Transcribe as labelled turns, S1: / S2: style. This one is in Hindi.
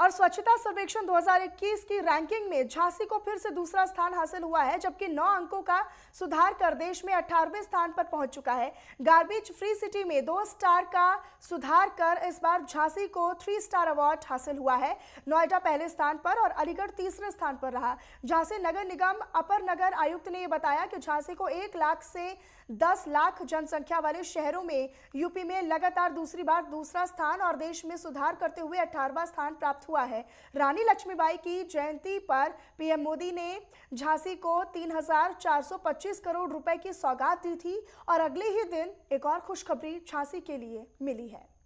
S1: और स्वच्छता सर्वेक्षण 2021 की रैंकिंग में झांसी को फिर से दूसरा स्थान हासिल हुआ है जबकि नौ अंकों का सुधार कर देश में 18वें स्थान पर पहुंच चुका है गार्बेज फ्री सिटी में दो स्टार का सुधार कर इस बार झांसी को थ्री स्टार अवार्ड हासिल हुआ है नोएडा पहले स्थान पर और अलीगढ़ तीसरे स्थान पर रहा झांसी नगर निगम अपर नगर आयुक्त ने यह बताया कि झांसी को एक लाख से दस लाख जनसंख्या वाले शहरों में यूपी में लगातार दूसरी बार दूसरा स्थान और देश में सुधार करते हुए अठारवा स्थान प्राप्त हुआ है रानी लक्ष्मीबाई की जयंती पर पीएम मोदी ने झांसी को 3,425 करोड़ रुपए की सौगात दी थी और अगले ही दिन एक और खुशखबरी झांसी के लिए मिली है